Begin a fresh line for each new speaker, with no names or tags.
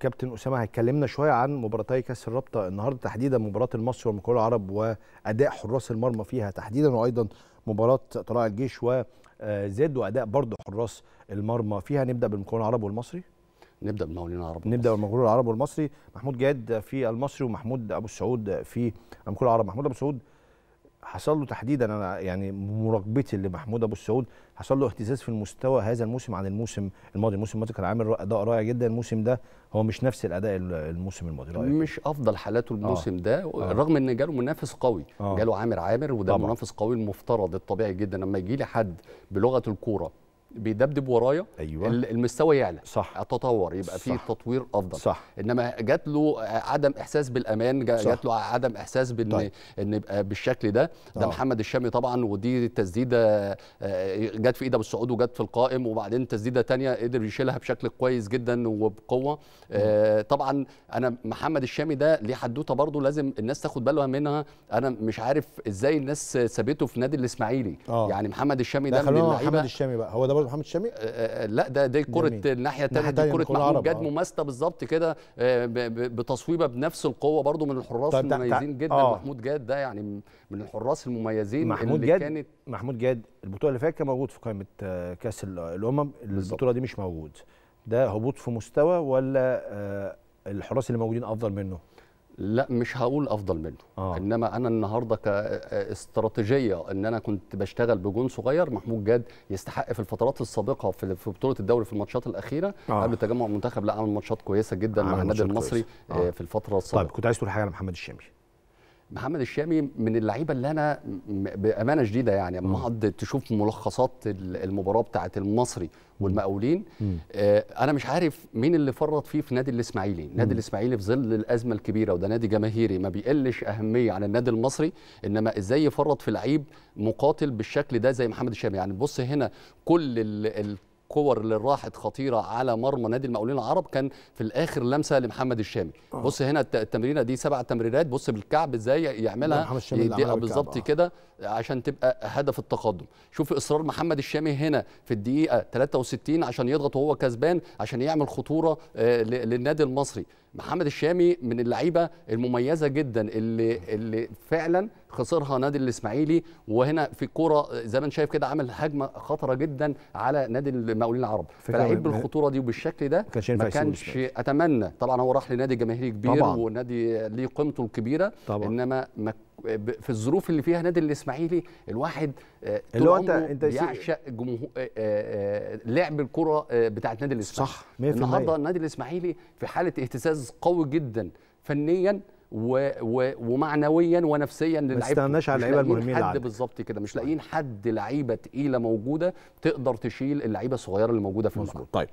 كابتن اسامه هيكلمنا شويه عن مباراتي كاس الرابطه النهارده تحديدا مباراه المصري والمقاولة العرب واداء حراس المرمى فيها تحديدا وايضا مباراه طلائع الجيش وزد آه، واداء برضه حراس المرمى فيها نبدا بالمقاولة العرب والمصري نبدا بالمقاولين العرب نبدا بالمقاولين العرب والمصري محمود جاد في المصري ومحمود ابو السعود في المقاولة العرب محمود ابو السعود حصل له تحديدا انا يعني مراقبتي لمحمود ابو السعود حصل له اهتزاز في المستوى هذا الموسم عن الموسم الماضي، الموسم الماضي كان عامل اداء رائع جدا، الموسم ده هو مش نفس الاداء الموسم الماضي رأيك. مش افضل حالاته آه. الموسم آه. ده آه. رغم ان جاله منافس
قوي، آه. جاله عامر عامر وده طبعا. منافس قوي المفترض الطبيعي جدا لما يجي لي حد بلغه الكوره بيدبدب ورايا أيوة. المستوى يعلى صح اتطور يبقى في تطوير افضل صح انما جات له عدم احساس بالامان جات له عدم احساس بان طيب. ان يبقى بالشكل ده ده آه. محمد الشامي طبعا ودي تسديده آه، جت في ايده بالصعود وجت في القائم وبعدين تسديده ثانيه قدر يشيلها بشكل كويس جدا وبقوه آه،, آه طبعا انا محمد الشامي ده ليه حدوته برضه لازم الناس تاخد بالها منها انا مش عارف ازاي الناس سابته في نادي الاسماعيلي يعني محمد الشامي ده, ده من محمد
الشامي بقى هو ده كره محمد شامي آه، آه، آه، لا ده دي كره الناحيه الثانيه دي كره محمود جاد مماثله بالظبط
كده بتصويبه بنفس القوه برده من الحراس طيب المميزين جدا آه. محمود جاد ده يعني من الحراس المميزين محمود اللي جاد كانت
محمود جاد البطوله اللي فاتت كان موجود في قائمه كاس الامم البطوله دي مش موجود ده هبوط في مستوى ولا الحراس اللي موجودين افضل منه لا مش هقول افضل منه آه. انما انا
النهارده كاستراتيجيه ان انا كنت بشتغل بجون صغير محمود جاد يستحق في الفترات السابقه في, بطوله الدوري في الماتشات الاخيره آه. قبل تجمع المنتخب لا عمل ماتشات كويسه جدا مع النادي المصري آه. آه. في الفتره السابقه طيب كنت عايز تقول حاجه على محمد الشامي محمد الشامي من اللعيبه اللي انا بامانه شديده يعني لما اقعد تشوف ملخصات المباراه بتاعه المصري والمقاولين آه انا مش عارف مين اللي فرط فيه في نادي الاسماعيلي نادي الاسماعيلي في ظل الازمه الكبيره وده نادي جماهيري ما بيقلش اهميه عن النادي المصري انما ازاي يفرط في لعيب مقاتل بالشكل ده زي محمد الشامي يعني بص هنا كل ال الكور اللي راحت خطيره على مرمى نادي المقاولين العرب كان في الاخر لمسه لمحمد الشامي أوه. بص هنا التمرينه دي سبع تمريرات بص بالكعب ازاي يعملها يديها بالظبط آه. كده عشان تبقى هدف التقدم شوف اصرار محمد الشامي هنا في الدقيقه 63 عشان يضغط وهو كسبان عشان يعمل خطوره آه، للنادي المصري محمد الشامي من اللعيبه المميزه جدا اللي اللي فعلا خسرها نادي الاسماعيلي وهنا في الكوره زي ما انت شايف كده عمل هجمه خطره جدا على نادي المقاولين العرب فلعيب بالخطوره دي وبالشكل ده ما كانش اتمنى طبعا هو راح لنادي جماهيري كبير طبعا. ونادي ليه قيمته الكبيره طبعا. انما ما في الظروف اللي فيها نادي الاسماعيلي الواحد آه، اللي هو انت انت بيعشق جمهور آه، آه، لعب الكره بتاعت نادي الاسماعيلي صح 100% النهارده النادي الاسماعيلي في حاله اهتزاز قوي جدا فنيا و و ومعنويا ونفسيا للعيبه ما استناش على اللعيبه المهمين حد بالظبط كده مش لاقيين حد لعيبه تقيله موجوده تقدر تشيل اللعيبه الصغيره اللي موجوده في الملعب طيب